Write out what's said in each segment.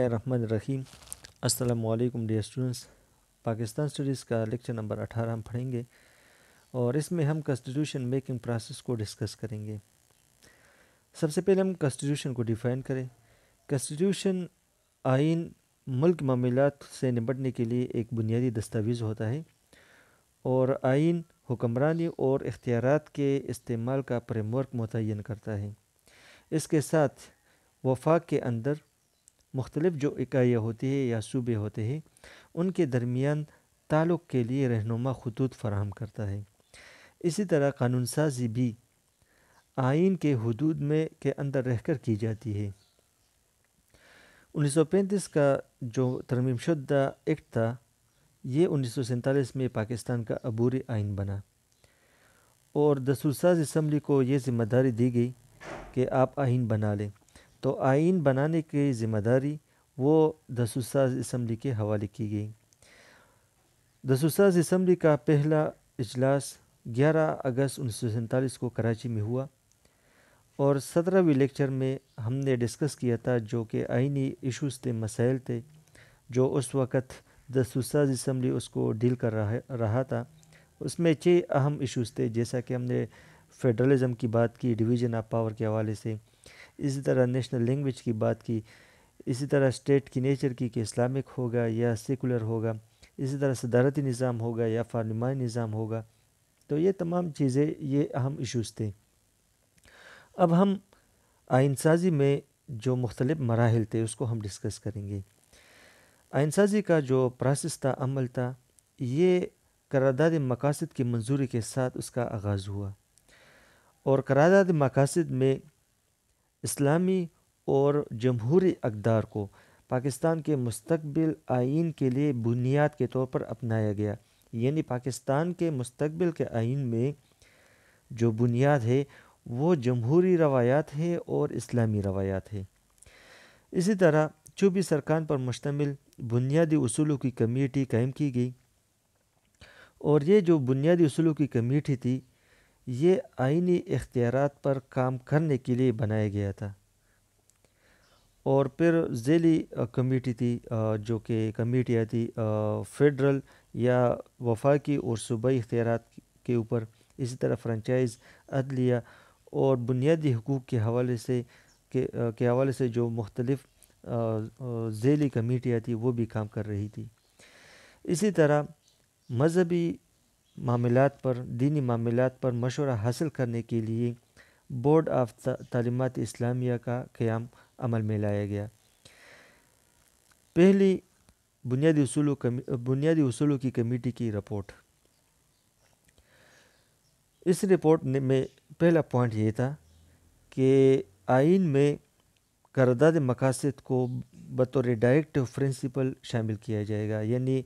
रहमान रहीम अस्सलाम dear students Pakistan studies का लेक्चर नंबर अठारह हम पढ़ेंगे और इसमें हम कॉन्स्टिट्यूशन मेकिंग प्रोसेस को डिस्कस करेंगे सबसे पहले हम कॉन्स्टिट्यूशन को डिफ़ाइन करें कॉन्स्टिट्यूशन आइन मुल्क मामलात से निपटने के लिए एक बुनियादी दस्तावेज़ होता है और आइन हुक्मरानी और इख्तियार के इस्तेमाल का फ्रेमवर्क मुतन करता है इसके साथ वफाक के अंदर मुख्तलिफ़ जो इकाइयाँ होती है या सूबे होते हैं उनके दरमियान ताल्लुक़ के लिए रहनुमा खतूत फराहम करता है इसी तरह कानून साजी भी आइन के हदूद में के अंदर रहकर की जाती है उन्नीस सौ पैंतीस का जो तरमीम शुदा एक्ट था ये उन्नीस सौ सैंतालीस में पाकिस्तान का अबूरी आइन बना और दसूरसाज इसम्बली को ये ज़िम्मेदारी दी गई कि आप आइन बना लें तो आइन बनाने की ज़िम्मेदारी वो दसुसाज़ इसम्बली के हवाले की गई दसूसा इसम्बली का पहला इजलास 11 अगस्त उन्नीस को कराची में हुआ और सत्रहवीं लेक्चर में हमने डिस्कस किया था जो कि आइनी इश्यूज़ थे मसाइल थे जो उस वक़्त दसूसा इसम्बली उसको डील कर रहा रहा था उसमें छः अहम इश्यूज़ थे जैसा कि हमने फेडरलिज़म की बात की डिवीज़न ऑफ पावर के हवाले से इसी तरह नेशनल लैंग्वेज की बात की इसी तरह स्टेट की नेचर की कि इस्लामिक होगा या सेकुलर होगा इसी तरह सदारती निज़ाम होगा या फारनुमा निज़ाम होगा तो ये तमाम चीज़ें ये अहम इशूज़ थे अब हम आइन साजी में जो मुख्तलि मराहल थे उसको हम डिस्कस करेंगे आइन साजी का जो प्रोसेस था अमल था ये करारदाद मकासद की मंजूरी के साथ उसका आगाज़ हुआ और करारदाद मकासद में इस्लामी और जमहूरी अकदार को पाकिस्तान के मुस्तबिल आइन के लिए बुनियाद के तौर पर अपनाया गया यानी पाकिस्तान के मुस्तबिल के आइन में जो बुनियाद है वो जमहूरी रवायात है और इस्लामी रवायात है इसी तरह चूबी सरकार पर मुश्तमिल बुनियादी असूलों की कमेटी कायम की गई और ये जो बुनियादी असूलों की कमेटी थी ये आइनी इख्तियार पर काम करने के लिए बनाया गया था और फिर ज़ेली कमेटी थी जो कि कमेटियाँ थी फेडरल या वफाकी और सूबाई इख्तियार के ऊपर इसी तरह फ्रेंचाइज़ अदलिया और बुनियादी हकूक़ के हवाले से के के हवाले से जो मुख्तलफ़ झेली कमेटियाँ थी वो भी काम कर रही थी इसी तरह मजहबी मामला पर दीनी मामलों पर मशवरा हासिल करने के लिए बोर्ड ऑफ तालीमत इस्लामिया का क़्याम अमल में लाया गया पहली बुनियादी उसूलों बुनियादी उसूलों की कमेटी की रिपोर्ट इस रिपोर्ट में पहला पॉइंट ये था कि आइन में करदाद मकासद को बतौर डायरेक्ट प्रिंसिपल शामिल किया जाएगा यानी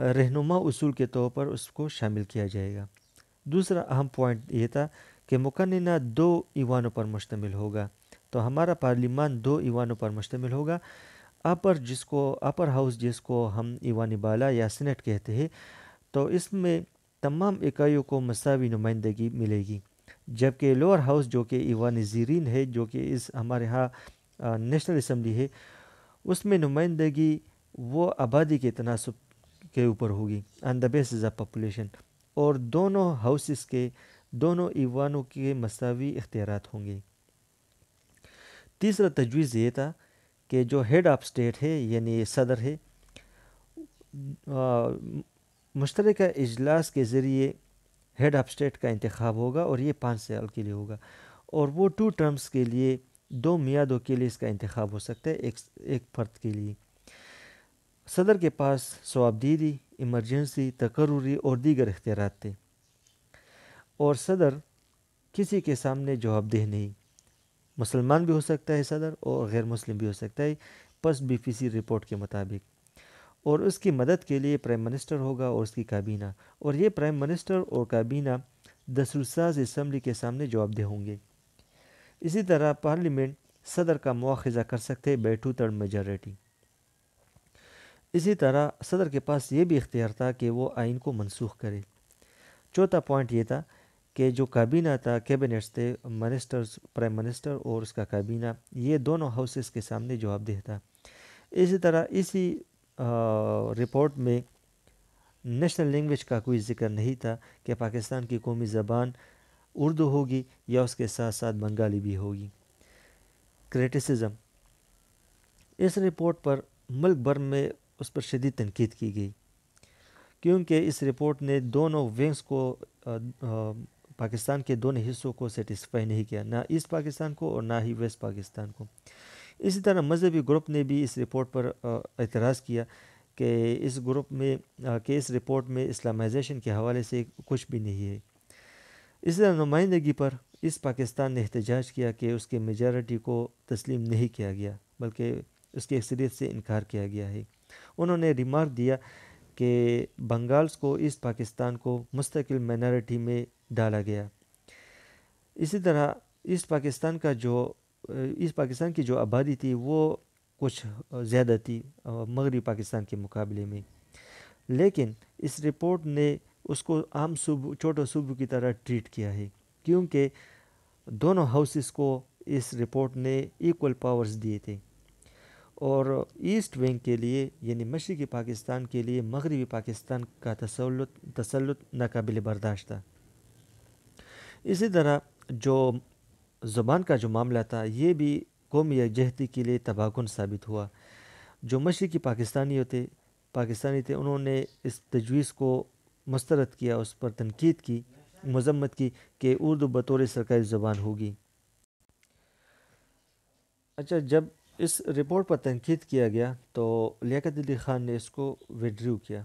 रहनुमा उसूल के तौर पर उसको शामिल किया जाएगा दूसरा अहम पॉइंट ये था कि मुकन्ना दो ईवानों पर मुश्तम होगा तो हमारा पार्लिमान दो ईवानों पर मुश्तम होगा अपर जिसको अपर हाउस जिसको हम ईवान बाला या सीनेट कहते हैं तो इसमें तमाम इकाइयों को मसावी नुमाइंदगी मिलेगी जबकि लोअर हाउस जो कि ईवान ज़ीरीन है जो कि इस हमारे यहाँ नेशनल इसम्बली है उसमें नुमाइंदगी वो आबादी के तनासब के ऊपर होगी on the base of population और दोनों हाउसेस के दोनों ईवानों के मसावी इख्तियार होंगे तीसरा तजवीज़ ये था कि जो हेड ऑफ स्टेट है यानी सदर है मुश्तर अजलास के ज़रिए हेड ऑफ स्टेट का इंतखब होगा और ये पाँच साल के लिए होगा और वो टू टर्म्स के लिए दो मियादों के लिए इसका इंतखब हो सकता है एक एक फ़र्द के लिए सदर के पास स्वाबदीदी इमरजेंसी तकर्री और दीगर इख्तियार थे और सदर किसी के सामने जवाबदेह नहीं मुसलमान भी हो सकता है सदर और गैर मुस्लिम भी हो सकता है पस बी पी सी रिपोर्ट के मुताबिक और उसकी मदद के लिए प्राइम मिनिस्टर होगा और उसकी काबीना और ये प्राइम मिनिस्टर और काबीना दसलसाज इसम्बली के सामने जवाबदेह होंगे इसी तरह पार्लियामेंट सदर का मुआखजा कर सकते बैठू तड़ मेजॉरिटी इसी तरह सदर के पास ये भी इख्तियार था कि वो आइन को मनसूख करे चौथा पॉइंट ये था कि जो काबीना था कैबिनेट्स थे मिनिस्टर्स प्राइम मिनिस्टर और उसका काबीना ये दोनों हाउसेस के सामने जवाबदेह था इसी तरह इसी रिपोर्ट में नेशनल लैंग्वेज का कोई जिक्र नहीं था कि पाकिस्तान की कौमी ज़बान उर्दू होगी या उसके साथ साथ बंगाली भी होगी क्रिटिसिज्म इस रिपोर्ट पर मुल्क भर में उस पर शदीद तनकीद की गई क्योंकि इस रिपोर्ट ने दोनों विंग्स को आ, आ, पाकिस्तान के दोनों हिस्सों को सेटिसफाई नहीं किया ना ईस्ट पाकिस्तान को और ना ही वेस्ट पाकिस्तान को इसी तरह मजहबी ग्रुप ने भी इस रिपोर्ट पर एतराज़ किया कि इस ग्रुप में कि इस रिपोर्ट में इस्लामाइजेशन के हवाले से कुछ भी नहीं है इस तरह नुमाइंदगी पर इस पाकिस्तान ने एहतजाज किया कि उसके मेजॉरिटी को तस्लीम नहीं किया गया बल्कि उसकी अक्सरीत से इनकार किया गया है उन्होंने रिमार्क दिया कि बंगाल्स को ईस्ट पाकिस्तान को मुस्तकिल माइनॉरिटी में डाला गया इसी तरह ईस्ट पाकिस्तान का जो ईस्ट पाकिस्तान की जो आबादी थी वो कुछ ज़्यादा थी मगरबी पाकिस्तान के मुकाबले में लेकिन इस रिपोर्ट ने उसको आम सूब छोटे सूब की तरह ट्रीट किया है क्योंकि दोनों हाउसेस को इस रिपोर्ट ने इक्वल पावर्स दिए थे और ईस्ट विंग के लिए यानी मशरक़ी पाकिस्तान के लिए मगरबी पाकिस्तान का तसलुत तसलुत नाकबिल बर्दाश्त था इसी तरह जो ज़ुबान का जो मामला था ये भी कौम यकजहती के लिए तबाहकुन साबित हुआ जो मशरक़ी पाकिस्तानी होते पाकिस्तानी थे उन्होंने इस तजवीज़ को मस्तरद किया उस पर तनकीद की मजम्मत की कि उर्दू बतौर सरकारी ज़बान होगी अच्छा जब इस रिपोर्ट पर तनकीद किया गया तो लियात अली ख़ान ने इसको विड्रू किया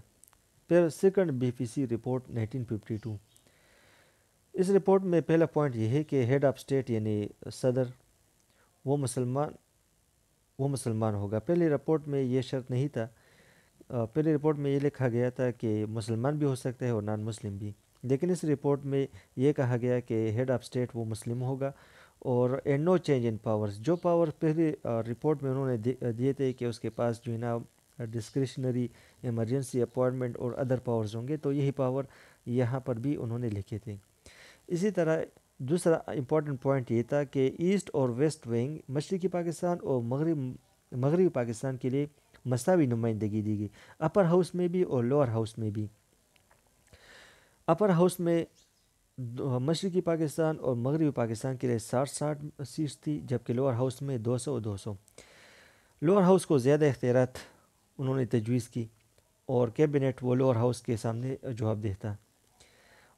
फिर सेकंड बीपीसी रिपोर्ट 1952 इस रिपोर्ट में पहला पॉइंट यह है कि हेड ऑफ स्टेट यानी सदर वो मुसलमान वो मुसलमान होगा पहली रिपोर्ट में ये शर्त नहीं था पहली रिपोर्ट में ये लिखा गया था कि मुसलमान भी हो सकते हैं और नॉन मुस्लिम भी लेकिन इस रिपोर्ट में ये कहा गया कि हेड ऑफ स्टेट वो मुस्लिम होगा और and no change in powers जो पावर पहले रिपोर्ट uh, में उन्होंने uh, दिए थे कि उसके पास जो है ना डिस्क्रिशनरी इमरजेंसी अपॉइंटमेंट और अदर पावर्स होंगे तो यही पावर यहाँ पर भी उन्होंने लिखे थे इसी तरह दूसरा इम्पॉर्टेंट पॉइंट ये था कि ईस्ट और वेस्ट विंग मशरक़ी पाकिस्तान और मगरब मगरबी पाकिस्तान के लिए मसावी नुमाइंदगी दी गई अपर हाउस में भी और लोअर हाउस में भी अपर हाउस में मशरक़ी पाकिस्तान और मगरबी पाकिस्तान के लिए साठ साठ सीट्स थी जबकि लोअर हाउस में दो सौ दो सौ लोअर हाउस को ज़्यादा इख्तियारत उन्होंने तजवीज़ की और कैबिनेट वो लोअर हाउस के सामने जवाब देता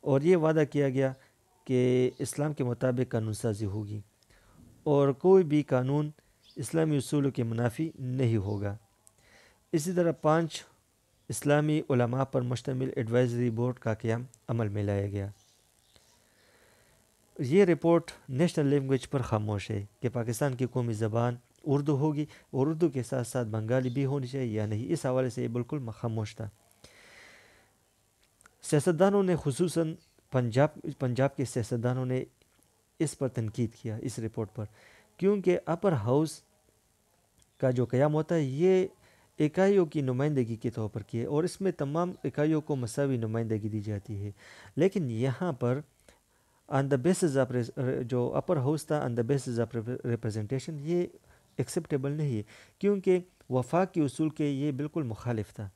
और ये वादा किया गया कि इस्लाम के मुताबिक कानून साजी होगी और कोई भी कानून इस्लामी असूलों के मुनाफी नहीं होगा इसी तरह पाँच इस्लामी उलमा पर मुश्तमिल एडवाइजरी बोर्ड का क्याम अमल में लाया गया ये रिपोर्ट नेशनल लैंग्वेज पर खामोश है कि पाकिस्तान की कौमी ज़बान उर्दू होगी और उर्दू के साथ साथ बंगाली भी होनी चाहिए या नहीं इस हवाले से ये बिल्कुल खामोश था सियासतदानों ने खूस पंजाब पंजाब के सियासतदानों ने इस पर तनकीद किया इस रिपोर्ट पर क्योंकि अपर हाउस का जो क़्याम होता है ये इकाइयों की नुमाइंदगी के तौर पर की है और इसमें तमाम इकाइयों को मसावी नुमाइंदगी दी जाती है लेकिन यहाँ पर ऑन द बेसिस ऑफ जो अपर हाउस था on the basis of representation ये एक्सेप्टेबल नहीं है क्योंकि वफाक के असूल के ये बिल्कुल मुखालिफ था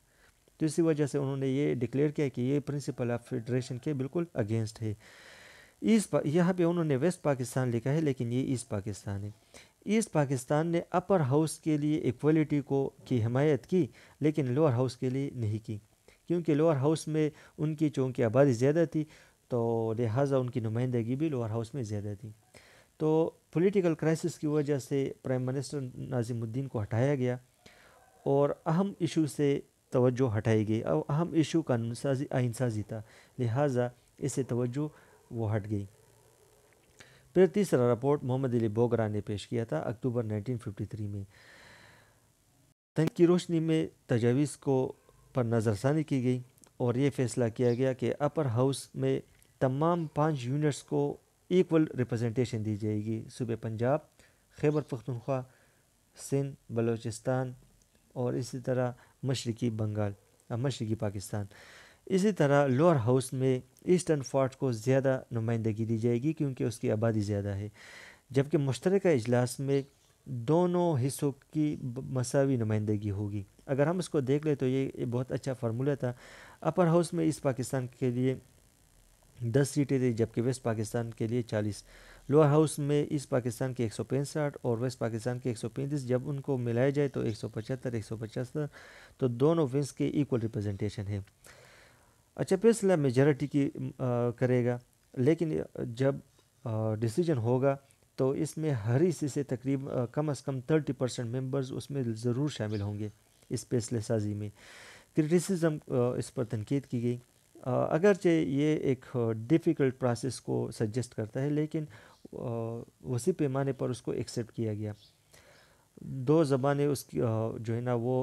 तो इसी वजह से उन्होंने ये डिक्लेयर किया कि ये प्रिंसिपल ऑफ फेडरेशन के बिल्कुल अगेंस्ट है ईस्ट यहाँ पे उन्होंने वेस्ट पाकिस्तान लिखा है लेकिन ये ईस्ट पाकिस्तान है ईस्ट पाकिस्तान ने अपर हाउस के लिए इक्वलिटी को की हमायत की लेकिन लोअर हाउस के लिए नहीं की क्योंकि लोअर हाउस में उनकी चूँकि आबादी ज़्यादा थी तो लिहाजा उनकी नुमाइंदगी भी लोअर हाउस में ज़्यादा थी तो पॉलिटिकल क्राइसिस की वजह से प्राइम मिनिस्टर नाजिमुद्दीन को हटाया गया और अहम इशू से तोज्जो हटाई गई और अहम इशू कानून साजी आइन साजी था लिहाजा इससे तोज्जो वो हट गई फिर तीसरा रिपोर्ट मोहम्मद अली बोगरा ने पेश किया था अक्टूबर 1953 में तंग की रोशनी में तजावीज़ को पर नज़रसानी की गई और ये फैसला किया गया कि अपर हाउस में तमाम पाँच यूनिट्स को इक्वल रिप्रेजेंटेशन दी जाएगी सूबे पंजाब खैबर पख्तनख्वा सिंध बलोचिस्तान और इसी तरह मशरकी बंगाल मशरकी पाकिस्तान इसी तरह लोअर हाउस में ईस्टर्न फोर्ट को ज़्यादा नुमाइंदगी दी जाएगी क्योंकि उसकी आबादी ज़्यादा है जबकि मुश्तर अजलास में दोनों हिस्सों की मसावी नुमाइंदगी होगी अगर हम इसको देख लें तो ये बहुत अच्छा फार्मूला था अपर हाउस में इस पाकिस्तान के लिए दस सीटें थी जबकि वेस्ट पाकिस्तान के लिए चालीस लोअर हाउस में ईस्ट पाकिस्तान के एक सौ पैंसठ और वेस्ट पाकिस्तान के एक सौ पैंतीस जब उनको मिलाया जाए तो एक सौ पचहत्तर एक सौ पचहत्तर तो दोनों विंस के इक्वल रिप्रेजेंटेशन है अच्छा फैसला मेजॉरिटी की आ, करेगा लेकिन जब डिसीजन होगा तो इसमें हर हिस्से से तकरीब आ, कम अज़ कम थर्टी परसेंट मेम्बर्स उसमें ज़रूर शामिल होंगे इस फैसले साजी में क्रिटिसिज्म इस पर तनकीद की गई अगरचे ये एक डिफ़िकल्ट प्रोसेस को सजेस्ट करता है लेकिन वसी पैमाने पर उसको एक्सेप्ट किया गया दो ज़बानें उसकी जो है ना वो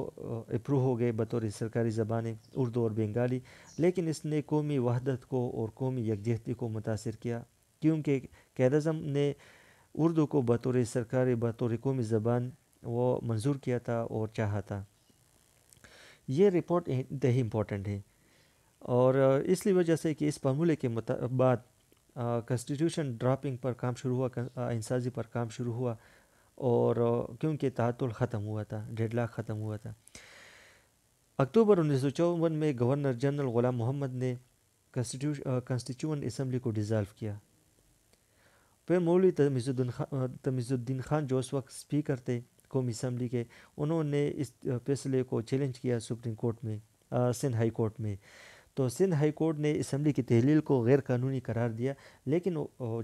अप्रूव हो गए बतौर सरकारी ज़बानें उर्दू और बंगाली लेकिन इसने कौमी वहदत को और कौमी यकजहती को मुतासर किया क्योंकि अजम ने उर्दू को बतौर सरकारी बतौर कौमी ज़बान वो मंजूर किया था और चाहा था ये रिपोर्ट इंतहाई इम्पोर्टेंट है और इसलिए वजह से कि इस फार्मूले के बाद कॉन्स्टिट्यूशन ड्रापिंग पर काम शुरू हुआ इंसाजी पर काम शुरू हुआ और क्योंकि तातुल ख़त्म हुआ था डेढ़ लाख ख़त्म हुआ था अक्टूबर उन्नीस में गवर्नर जनरल ग़ुलाम मोहम्मद ने कॉन्स्टिट्यूशन इसम्बली को डिज़ाल्व किया फिर मौली तमीज़ुद्दीन खान तमीज़ुद्दीन खान जो उस वक्त स्पीकर थे कौमी इसम्बली के उन्होंने इस फैसले को चैलेंज किया सुप्रीम कोर्ट में सिंध हाई कोर्ट में तो सिंध हाई कोर्ट ने इसम्बली की तहलील को गैर कानूनी करार दिया लेकिन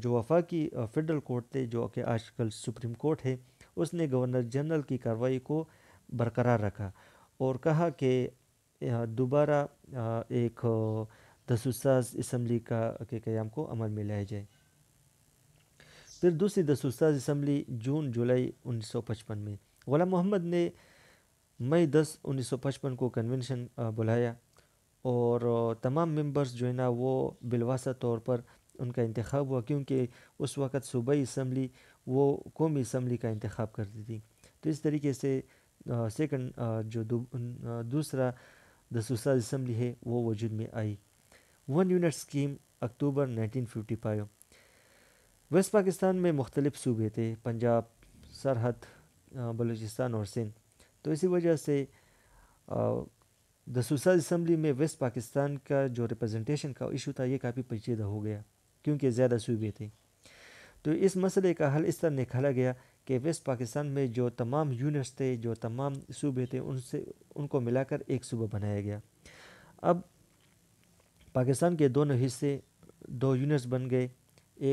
जो वफाकी फेडरल कोर्ट थे जो कि आजकल सुप्रीम कोर्ट है उसने गवर्नर जनरल की कार्रवाई को बरकरार रखा और कहा कि दोबारा एक दसूसाज इसम्बली का के क्याम को अमल में लाया जाए फिर दूसरी दसूसाज इसम्बली जून जुलाई 1955 में गुलाम मोहम्मद ने मई 10 1955 को कन्वेंशन बुलाया और तमाम मेंबर्स जो है ना वो बिलवासा तौर पर उनका इंतखब हुआ क्योंकि उस वक़्त सूबाई इसम्बली वो कौमी इसम्बली का इंतखब करती थी तो इस तरीके से सेकंड जो दूसरा दसूसा इसम्बली है वो वजूद में आई one unit scheme October 1955 west Pakistan में मुख्तलिफ सूबे थे पंजाब सरहद बलूचिस्तान और सिंध तो इसी वजह से द सुसाइल असम्बली में वेस्ट पाकिस्तान का जो रिप्रेजेंटेशन का इशू था ये काफ़ी पेचीदा हो गया क्योंकि ज़्यादा सूबे थे तो इस मसले का हल इस तरह निकाला गया कि वेस्ट पाकिस्तान में जो तमाम यूनिट्स थे जो तमाम सूबे थे उनसे उनको मिलाकर एक सूबा बनाया गया अब पाकिस्तान के दोनों हिस्से दो यूनिट्स बन गए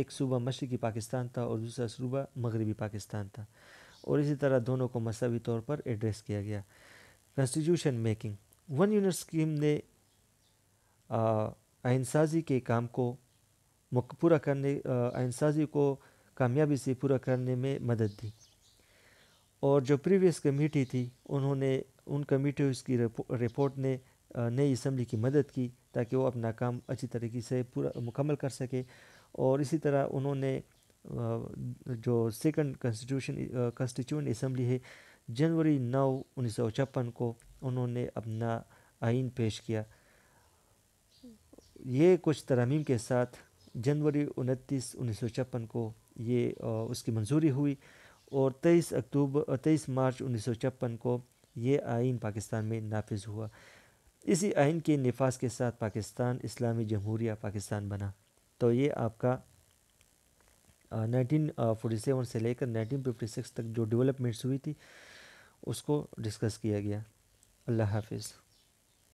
एक सूबा मशरक़ी पाकिस्तान था और दूसरा सूबा मगरबी पाकिस्तान था और इसी तरह दोनों को मसावी तौर पर एड्रेस किया गया constitution making one unit scheme ने आइनसाजी के काम को पूरा करने आइनसाजी को कामयाबी से पूरा करने में मदद दी और जो प्रीवियस कमेटी थी उन्होंने उन कमेटियों की रिपोर्ट ने नई इसम्बली की मदद की ताकि वो अपना काम अच्छी तरीके से पूरा मुकम्मल कर सके और इसी तरह उन्होंने जो सेकंड कॉन्स्टिट्यूशन कॉन्स्टिट्यूशन इसम्बली है जनवरी नौ उन्नीस को उन्होंने अपना आइन पेश किया ये कुछ तरामीम के साथ जनवरी उनतीस उन्नीस सौ छप्पन को ये उसकी मंजूरी हुई और तेईस अक्टूबर तेईस मार्च उन्नीस सौ छप्पन को ये आइन पाकिस्तान में नाफिज हुआ इसी आइन के नफाज के साथ पाकिस्तान इस्लामी जमहूरिया पाकिस्तान बना तो ये आपका नाइनटीन फोटी सेवन से लेकर नाइनटीन फिफ्टी सिक्स तक जो डेवलपमेंट्स हुई थी उसको डिस्कस किया गया الله حافظ